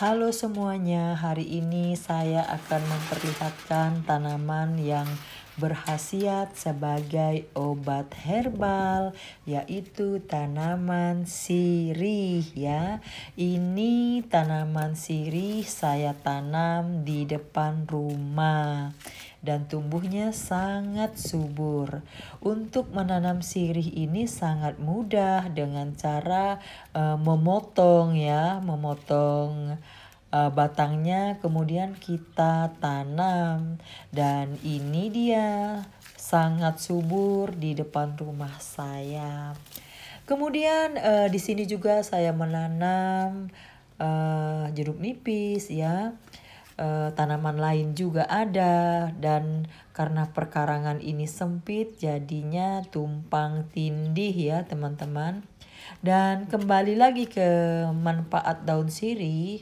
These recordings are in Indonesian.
Halo semuanya, hari ini saya akan memperlihatkan tanaman yang berhasiat sebagai obat herbal yaitu tanaman sirih ya. Ini tanaman sirih saya tanam di depan rumah dan tumbuhnya sangat subur. Untuk menanam sirih ini sangat mudah dengan cara uh, memotong ya, memotong uh, batangnya kemudian kita tanam dan ini dia sangat subur di depan rumah saya. Kemudian uh, di sini juga saya menanam uh, jeruk nipis ya. Eh, tanaman lain juga ada dan karena perkarangan ini sempit jadinya tumpang tindih ya teman-teman. Dan kembali lagi ke manfaat daun sirih.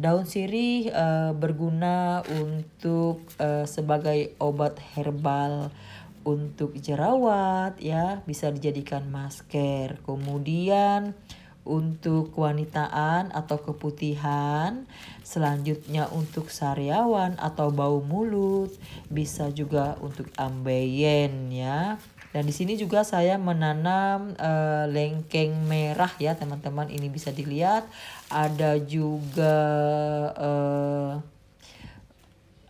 Daun sirih e, berguna untuk e, sebagai obat herbal untuk jerawat ya, bisa dijadikan masker. Kemudian untuk kewanitaan atau keputihan, selanjutnya untuk sariawan atau bau mulut, bisa juga untuk ambeien ya. Dan di sini juga saya menanam e, lengkeng merah ya teman-teman, ini bisa dilihat. Ada juga e,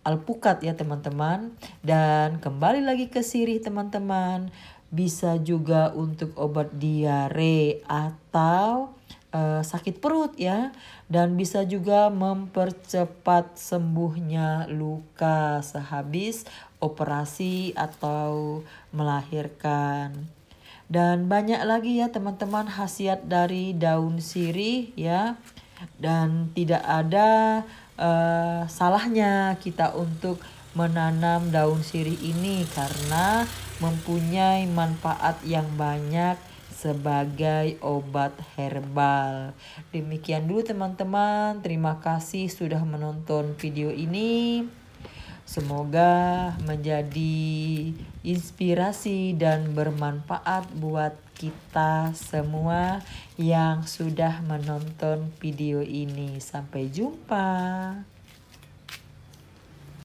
alpukat ya teman-teman. Dan kembali lagi ke sirih teman-teman bisa juga untuk obat diare atau e, sakit perut ya dan bisa juga mempercepat sembuhnya luka sehabis operasi atau melahirkan. Dan banyak lagi ya teman-teman khasiat dari daun sirih ya. Dan tidak ada uh, salahnya kita untuk menanam daun sirih ini karena mempunyai manfaat yang banyak sebagai obat herbal. Demikian dulu teman-teman. Terima kasih sudah menonton video ini. Semoga menjadi inspirasi dan bermanfaat buat kita semua yang sudah menonton video ini. Sampai jumpa.